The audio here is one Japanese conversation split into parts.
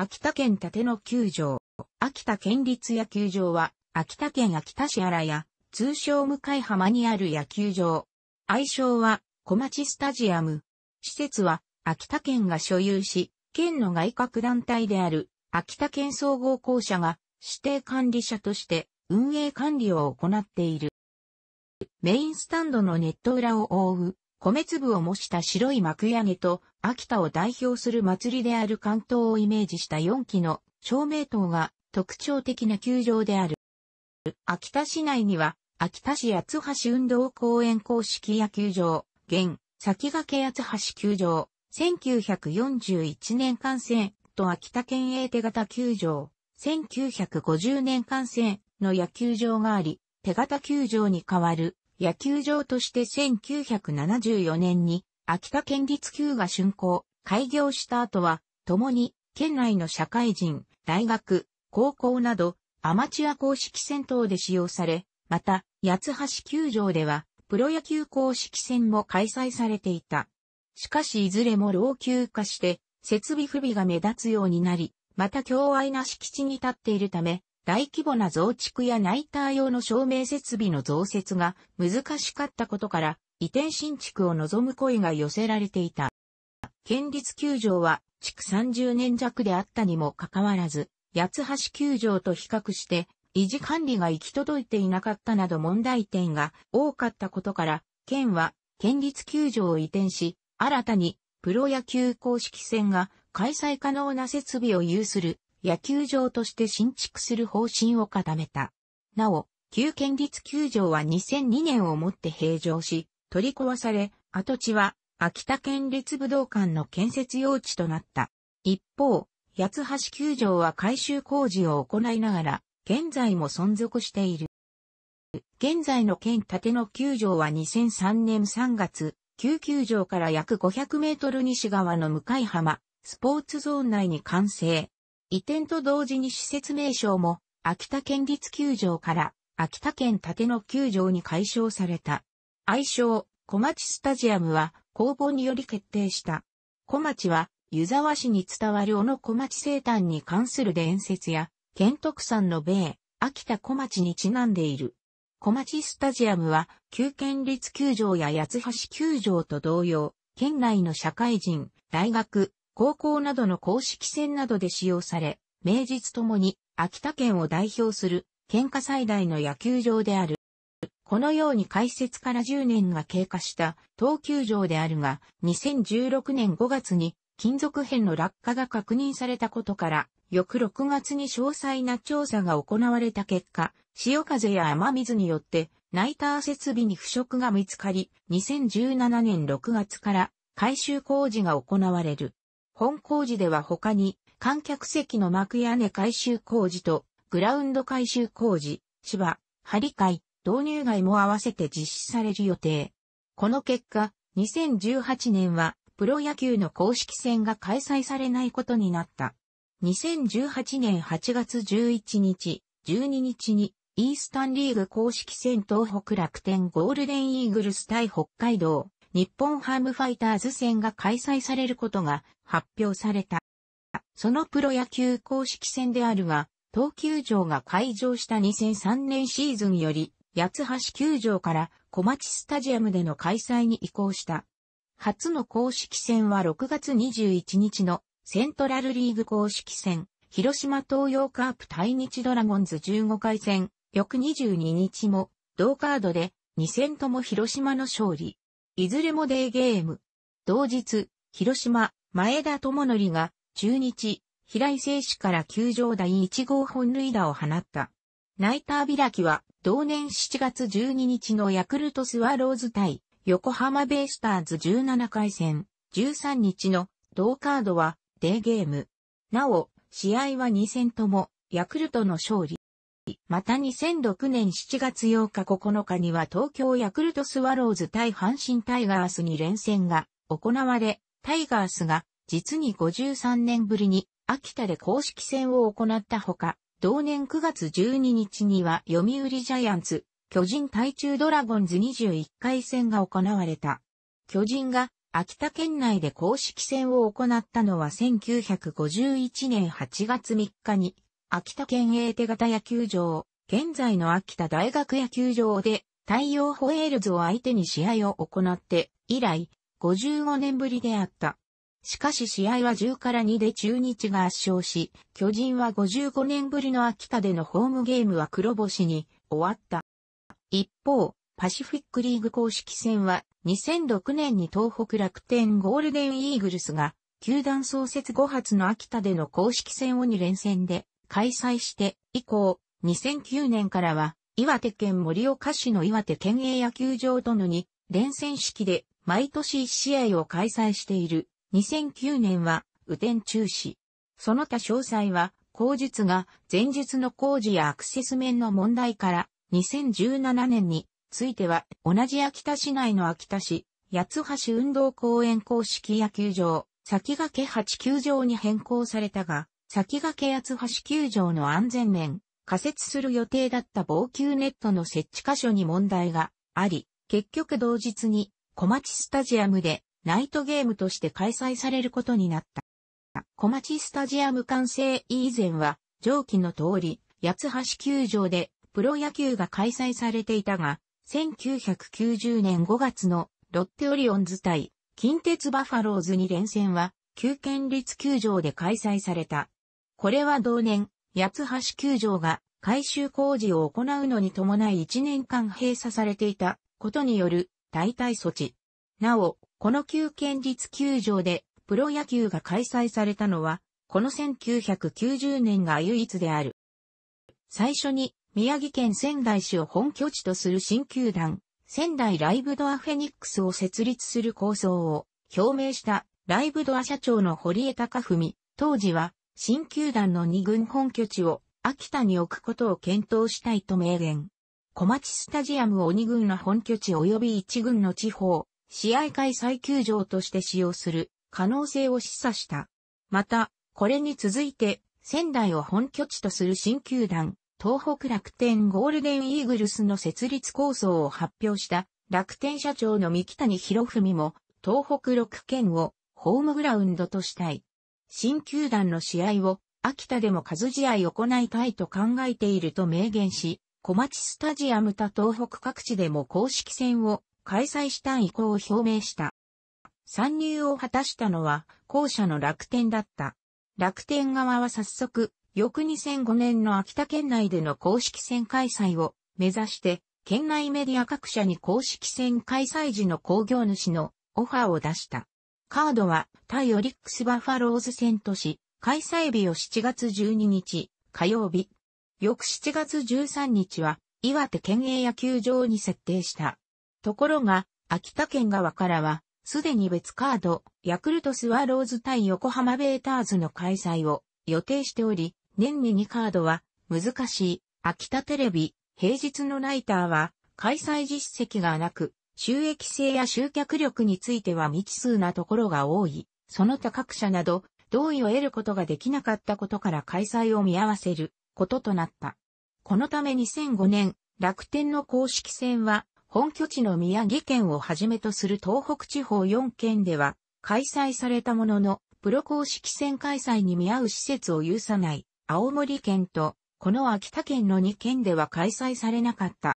秋田県立野球場、秋田県立野球場は、秋田県秋田市荒谷、通称向浜にある野球場。愛称は、小町スタジアム。施設は、秋田県が所有し、県の外郭団体である、秋田県総合公社が、指定管理者として、運営管理を行っている。メインスタンドのネット裏を覆う、米粒を模した白い幕屋根と、秋田を代表する祭りである関東をイメージした4基の照明灯が特徴的な球場である。秋田市内には、秋田市八橋運動公園公式野球場、現、先駆け八橋球場、1941年完成と秋田県営手形球場、1950年完成の野球場があり、手形球場に代わる野球場として1974年に秋田県立旧が竣工、開業した後は、共に、県内の社会人、大学、高校など、アマチュア公式戦等で使用され、また、八橋球場では、プロ野球公式戦も開催されていた。しかしいずれも老朽化して、設備不備が目立つようになり、また強愛な敷地に立っているため、大規模な増築やナイター用の照明設備の増設が難しかったことから、移転新築を望む声が寄せられていた。県立球場は、築30年弱であったにもかかわらず、八橋球場と比較して、維持管理が行き届いていなかったなど問題点が多かったことから、県は、県立球場を移転し、新たに、プロ野球公式戦が開催可能な設備を有する野球場として新築する方針を固めた。なお、旧県立球場は2002年をもって閉場し、取り壊され、跡地は秋田県立武道館の建設用地となった。一方、八橋球場は改修工事を行いながら、現在も存続している。現在の県立野球場は2003年3月、旧球場から約500メートル西側の向浜、スポーツゾーン内に完成。移転と同時に施設名称も、秋田県立球場から秋田県立野球場に解消された。愛称、小町スタジアムは公募により決定した。小町は、湯沢市に伝わる小野小町生誕に関する伝説や、県徳山の米、秋田小町にちなんでいる。小町スタジアムは、旧県立球場や八橋球場と同様、県内の社会人、大学、高校などの公式戦などで使用され、名実ともに秋田県を代表する県下最大の野球場である。このように開設から10年が経過した東急城であるが、2016年5月に金属片の落下が確認されたことから、翌6月に詳細な調査が行われた結果、潮風や雨水によって、ナイター設備に腐食が見つかり、2017年6月から改修工事が行われる。本工事では他に、観客席の幕屋根改修工事と、グラウンド改修工事、芝、張り替え、導入外も合わせて実施される予定。この結果、2018年はプロ野球の公式戦が開催されないことになった。2018年8月11日、12日にイースタンリーグ公式戦東北楽天ゴールデンイーグルス対北海道日本ハムファイターズ戦が開催されることが発表された。そのプロ野球公式戦であるが、東球場が開場した2003年シーズンより八橋球場から小町スタジアムでの開催に移行した。初の公式戦は6月21日のセントラルリーグ公式戦、広島東洋カープ対日ドラゴンズ15回戦、翌22日も同カードで2戦とも広島の勝利。いずれもデーゲーム。同日、広島、前田智則が中日、平井選手から球場第1号本塁打を放った。ナイター開きは同年7月12日のヤクルトスワローズ対横浜ベイスターズ17回戦13日の同カードはデーゲーム。なお、試合は2戦ともヤクルトの勝利。また2006年7月8日9日には東京ヤクルトスワローズ対阪神タイガースに連戦が行われ、タイガースが実に53年ぶりに秋田で公式戦を行ったほか、同年9月12日には読売ジャイアンツ、巨人対中ドラゴンズ21回戦が行われた。巨人が秋田県内で公式戦を行ったのは1951年8月3日に、秋田県営手形野球場、現在の秋田大学野球場で、太陽ホエールズを相手に試合を行って、以来、55年ぶりであった。しかし試合は10から2で中日が圧勝し、巨人は55年ぶりの秋田でのホームゲームは黒星に終わった。一方、パシフィックリーグ公式戦は2006年に東北楽天ゴールデンイーグルスが球団創設5発の秋田での公式戦を2連戦で開催して以降、2009年からは岩手県盛岡市の岩手県営野球場との2連戦式で毎年1試合を開催している。2009年は雨天中止。その他詳細は、工述が前述の工事やアクセス面の問題から、2017年については、同じ秋田市内の秋田市、八橋運動公園公式野球場、先駆け八球場に変更されたが、先駆け八橋球場の安全面、仮設する予定だった防球ネットの設置箇所に問題があり、結局同日に小町スタジアムでナイトゲームとして開催されることになった。小町スタジアム完成以前は、上記の通り、八橋球場でプロ野球が開催されていたが、1990年5月のロッテオリオンズ対近鉄バファローズに連戦は、旧県立球場で開催された。これは同年、八橋球場が改修工事を行うのに伴い1年間閉鎖されていたことによる代替措置。なお、この旧県立球場でプロ野球が開催されたのは、この1990年が唯一である。最初に宮城県仙台市を本拠地とする新球団、仙台ライブドアフェニックスを設立する構想を表明したライブドア社長の堀江貴文、当時は新球団の二軍本拠地を秋田に置くことを検討したいと明言。小町スタジアムを2軍の本拠地及び1軍の地方、試合開催球場として使用する可能性を示唆した。また、これに続いて、仙台を本拠地とする新球団、東北楽天ゴールデンイーグルスの設立構想を発表した楽天社長の三木谷博文も、東北6県をホームグラウンドとしたい。新球団の試合を秋田でも数試合行いたいと考えていると明言し、小町スタジアムと東北各地でも公式戦を開催した意向を表明した。参入を果たしたのは、後者の楽天だった。楽天側は早速、翌2005年の秋田県内での公式戦開催を目指して、県内メディア各社に公式戦開催時の工業主のオファーを出した。カードは対オリックスバファローズ戦とし、開催日を7月12日、火曜日。翌7月13日は岩手県営野球場に設定した。ところが、秋田県側からは、すでに別カード、ヤクルトスワローズ対横浜ベーターズの開催を予定しており、年に2カードは難しい、秋田テレビ、平日のライターは、開催実績がなく、収益性や集客力については未知数なところが多い、その他各社など、同意を得ることができなかったことから開催を見合わせることとなった。このため2005年、楽天の公式戦は本拠地の宮城県をはじめとする東北地方4県では開催されたものの、プロ公式戦開催に見合う施設を有さない青森県と、この秋田県の2県では開催されなかった。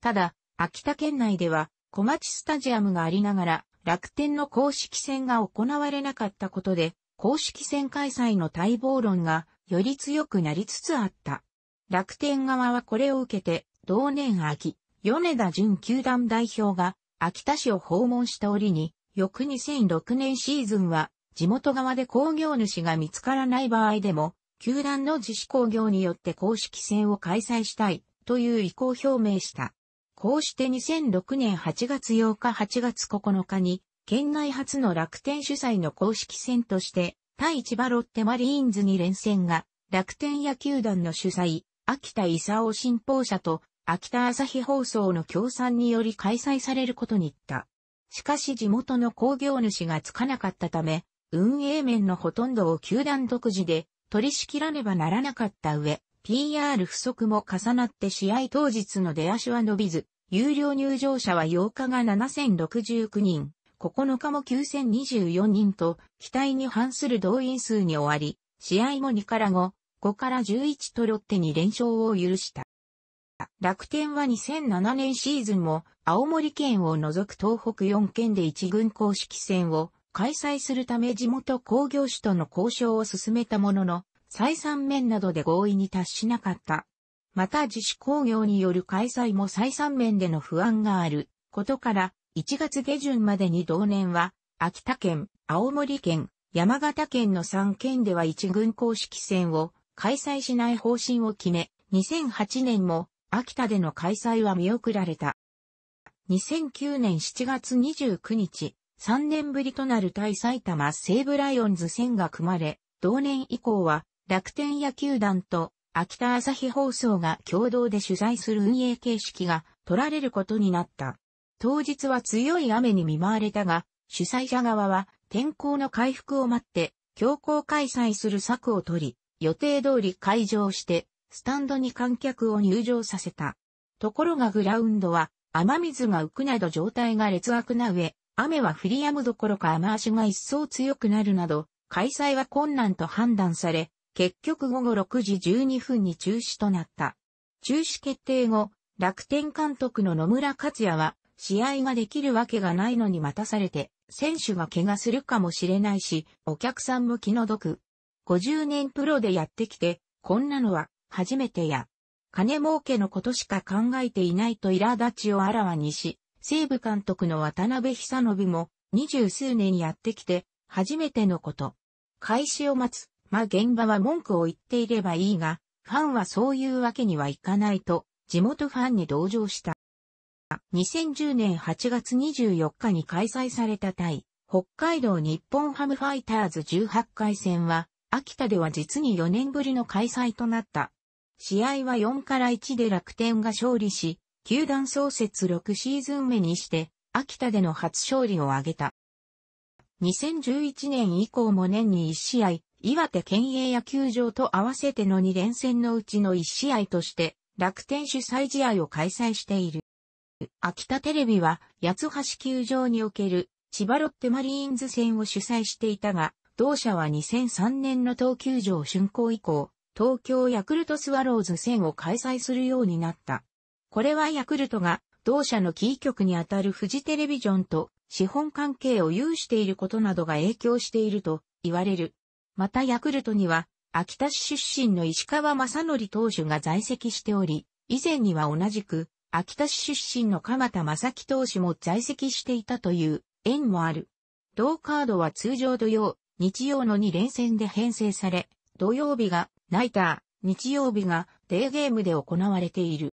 ただ、秋田県内では小町スタジアムがありながら楽天の公式戦が行われなかったことで、公式戦開催の待望論がより強くなりつつあった。楽天側はこれを受けて、同年秋、米田純球団代表が秋田市を訪問した折に、翌2006年シーズンは地元側で工業主が見つからない場合でも、球団の自主工業によって公式戦を開催したいという意向表明した。こうして2006年8月8日8月9日に、県内初の楽天主催の公式戦として、対千葉ロッテマリーンズに連戦が、楽天野球団の主催、秋田勲信奉者と秋田朝日放送の協賛により開催されることに言った。しかし地元の工業主がつかなかったため、運営面のほとんどを球団独自で取り仕切らねばならなかった上、PR 不足も重なって試合当日の出足は伸びず、有料入場者は8日が7069人、9日も9024人と、期待に反する動員数に終わり、試合も2から5、5から11とロッテに連勝を許した。楽天は2007年シーズンも青森県を除く東北4県で一軍公式戦を開催するため地元工業主との交渉を進めたものの、採算面などで合意に達しなかった。また自主工業による開催も採算面での不安があることから、1月下旬までに同年は、秋田県、青森県、山形県の3県では一軍公式戦を開催しない方針を決め、2008年も秋田での開催は見送られた。2009年7月29日、3年ぶりとなる対埼玉西武ライオンズ戦が組まれ、同年以降は楽天野球団と秋田朝日放送が共同で取材する運営形式が取られることになった。当日は強い雨に見舞われたが、主催者側は天候の回復を待って強行開催する策を取り、予定通り会場してスタンドに観客を入場させた。ところがグラウンドは雨水が浮くなど状態が劣悪な上、雨は降り止むどころか雨足が一層強くなるなど、開催は困難と判断され、結局午後6時12分に中止となった。中止決定後、楽天監督の野村克也は、試合ができるわけがないのに待たされて、選手が怪我するかもしれないし、お客さんも気の毒。50年プロでやってきて、こんなのは初めてや、金儲けのことしか考えていないと苛立ちをあらわにし、西部監督の渡辺久信も、二十数年やってきて、初めてのこと。開始を待つ、まあ、現場は文句を言っていればいいが、ファンはそういうわけにはいかないと、地元ファンに同情した。2010年8月24日に開催された対、北海道日本ハムファイターズ18回戦は、秋田では実に4年ぶりの開催となった。試合は4から1で楽天が勝利し、球団創設6シーズン目にして、秋田での初勝利を挙げた。2011年以降も年に1試合、岩手県営野球場と合わせての2連戦のうちの1試合として、楽天主催試合を開催している。秋田テレビは、八橋球場における千葉ロッテマリーンズ戦を主催していたが、同社は2003年の東球場竣工以降、東京ヤクルトスワローズ戦を開催するようになった。これはヤクルトが同社のキー局にあたるフジテレビジョンと資本関係を有していることなどが影響していると言われる。またヤクルトには秋田市出身の石川正則投手が在籍しており、以前には同じく秋田市出身の鎌田正樹投手も在籍していたという縁もある。同カードは通常土曜、日曜の2連戦で編成され、土曜日がナイター、日曜日がデーゲームで行われている。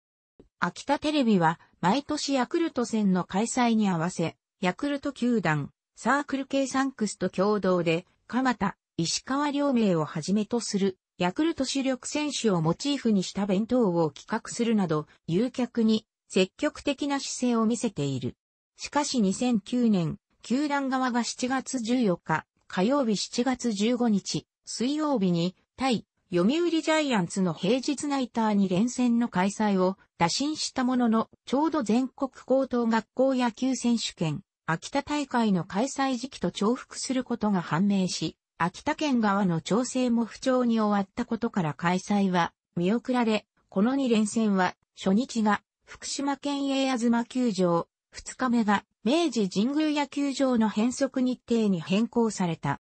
秋田テレビは毎年ヤクルト戦の開催に合わせ、ヤクルト球団、サークル系サンクスと共同で、鎌田、石川両名をはじめとする、ヤクルト主力選手をモチーフにした弁当を企画するなど、誘客に積極的な姿勢を見せている。しかし2009年、球団側が7月14日、火曜日7月15日、水曜日に、対読売ジャイアンツの平日ナイターに連戦の開催を打診したものの、ちょうど全国高等学校野球選手権、秋田大会の開催時期と重複することが判明し、秋田県側の調整も不調に終わったことから開催は見送られ、この2連戦は初日が福島県営あずま球場、2日目が明治神宮野球場の変則日程に変更された。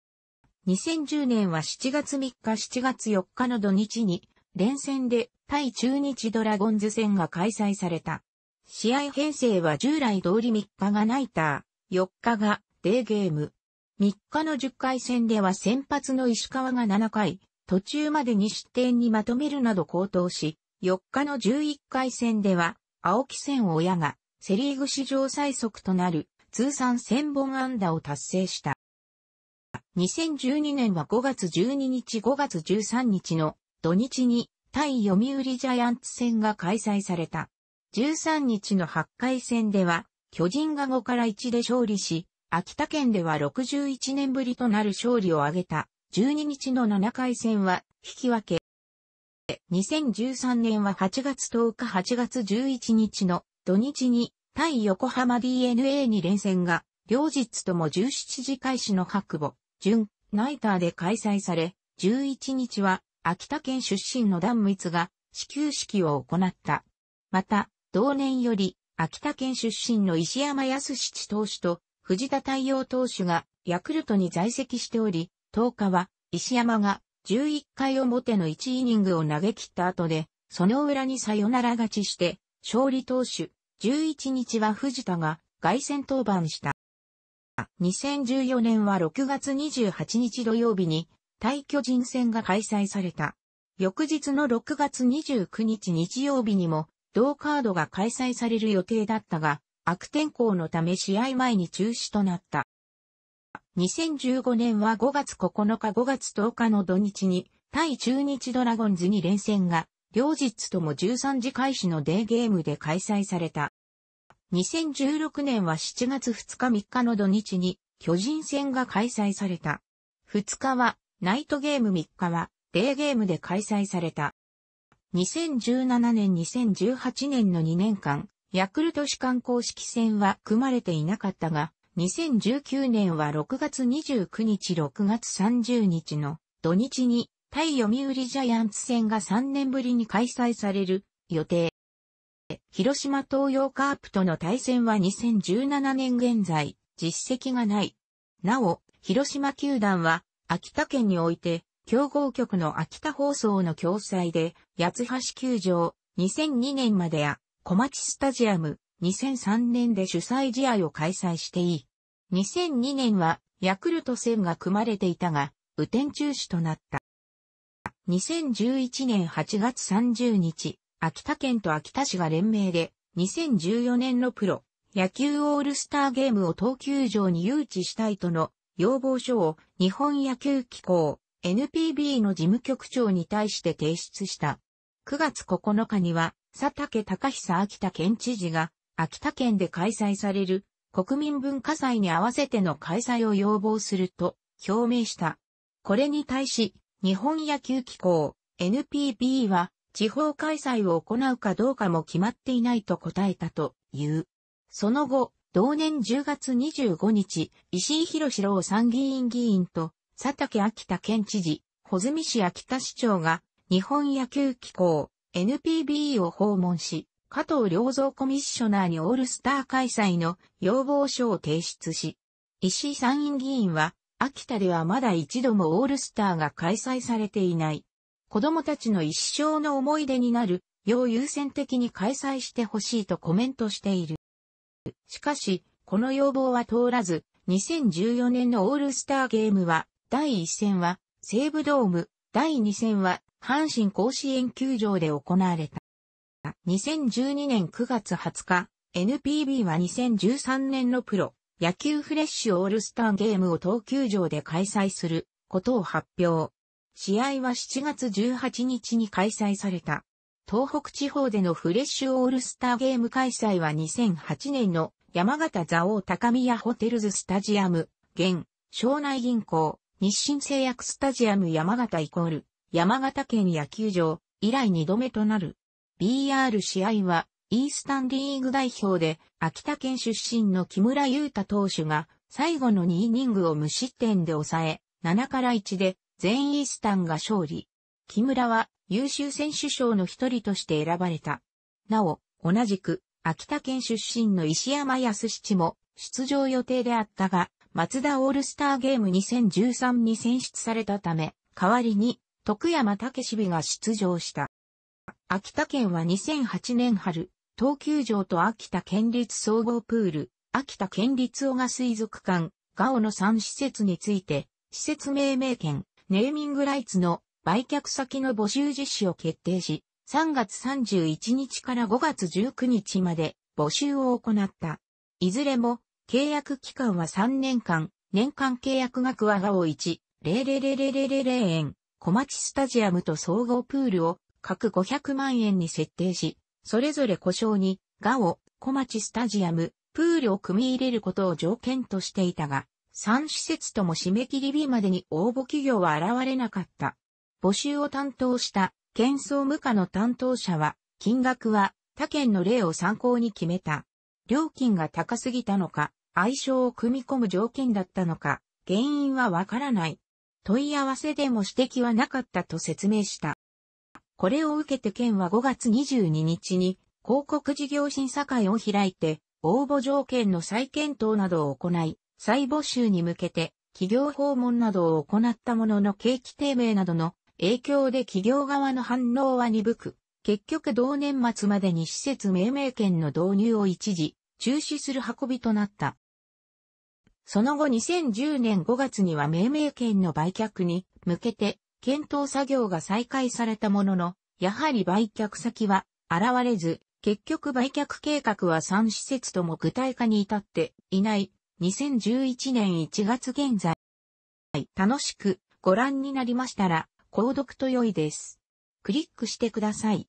2010年は7月3日7月4日の土日に、連戦で対中日ドラゴンズ戦が開催された。試合編成は従来通り3日がナイター、4日がデーゲーム。3日の10回戦では先発の石川が7回、途中まで2失点にまとめるなど高騰し、4日の11回戦では、青木戦親が、セリーグ史上最速となる、通算1000本安打を達成した。2012年は5月12日5月13日の土日に対読売ジャイアンツ戦が開催された。13日の8回戦では巨人が5から1で勝利し、秋田県では61年ぶりとなる勝利を挙げた。12日の7回戦は引き分け。2013年は8月10日8月11日の土日に対横浜 DNA に連戦が両日とも17時開始の白母。準、ナイターで開催され、11日は秋田県出身の壇蜜が始球式を行った。また、同年より秋田県出身の石山康七投手と藤田太陽投手がヤクルトに在籍しており、10日は石山が11回表の1イニングを投げ切った後で、その裏にサヨナラ勝ちして、勝利投手、11日は藤田が外戦登板した。2014年は6月28日土曜日に、対巨人戦が開催された。翌日の6月29日日曜日にも、同カードが開催される予定だったが、悪天候のため試合前に中止となった。2015年は5月9日5月10日の土日に、対中日ドラゴンズに連戦が、両日とも13時開始のデーゲームで開催された。2016年は7月2日3日の土日に巨人戦が開催された。2日はナイトゲーム3日はデーゲームで開催された。2017年2018年の2年間、ヤクルト市間公式戦は組まれていなかったが、2019年は6月29日6月30日の土日に対読売ジャイアンツ戦が3年ぶりに開催される予定。広島東洋カープとの対戦は2017年現在、実績がない。なお、広島球団は、秋田県において、競合局の秋田放送の共催で、八橋球場、2002年までや、小町スタジアム、2003年で主催試合を開催していい。2002年は、ヤクルト戦が組まれていたが、雨天中止となった。2011年8月30日、秋田県と秋田市が連名で、2014年のプロ、野球オールスターゲームを東球場に誘致したいとの要望書を日本野球機構 NPB の事務局長に対して提出した。9月9日には佐竹隆久秋田県知事が秋田県で開催される国民文化祭に合わせての開催を要望すると表明した。これに対し日本野球機構 NPB は地方開催を行うかどうかも決まっていないと答えたという。その後、同年10月25日、石井博郎参議院議員と佐竹秋田県知事、穂積市秋田市長が日本野球機構 NPB を訪問し、加藤良造コミッショナーにオールスター開催の要望書を提出し、石井参院議員は、秋田ではまだ一度もオールスターが開催されていない。子供たちの一生の思い出になるよう優先的に開催してほしいとコメントしている。しかし、この要望は通らず、2014年のオールスターゲームは、第1戦は西武ドーム、第2戦は阪神甲子園球場で行われた。2012年9月20日、NPB は2013年のプロ野球フレッシュオールスターゲームを東球場で開催することを発表。試合は7月18日に開催された。東北地方でのフレッシュオールスターゲーム開催は2008年の山形蔵王高宮ホテルズスタジアム、現、庄内銀行、日清製薬スタジアム山形イコール、山形県野球場、以来2度目となる。BR 試合は、イースタンリーグ代表で、秋田県出身の木村優太投手が、最後の2イニングを無失点で抑え、7から1で、全イースタンが勝利。木村は優秀選手賞の一人として選ばれた。なお、同じく、秋田県出身の石山康七も出場予定であったが、松田オールスターゲーム2013に選出されたため、代わりに、徳山武志美が出場した。秋田県は2008年春、東球場と秋田県立総合プール、秋田県立小賀水族館、ガオの3施設について、施設命名権、ネーミングライツの売却先の募集実施を決定し、3月31日から5月19日まで募集を行った。いずれも契約期間は3年間、年間契約額は青1、0000000円、小町スタジアムと総合プールを各500万円に設定し、それぞれ故障に、ガオ、小町スタジアム、プールを組み入れることを条件としていたが、3施設とも締め切り日までに応募企業は現れなかった。募集を担当した県総務課の担当者は、金額は他県の例を参考に決めた。料金が高すぎたのか、相性を組み込む条件だったのか、原因はわからない。問い合わせでも指摘はなかったと説明した。これを受けて県は5月22日に広告事業審査会を開いて、応募条件の再検討などを行い、再募集に向けて企業訪問などを行ったものの景気低迷などの影響で企業側の反応は鈍く、結局同年末までに施設命名権の導入を一時中止する運びとなった。その後2010年5月には命名権の売却に向けて検討作業が再開されたものの、やはり売却先は現れず、結局売却計画は3施設とも具体化に至っていない2011年1月現在。楽しくご覧になりましたら、購読と良いです。クリックしてください。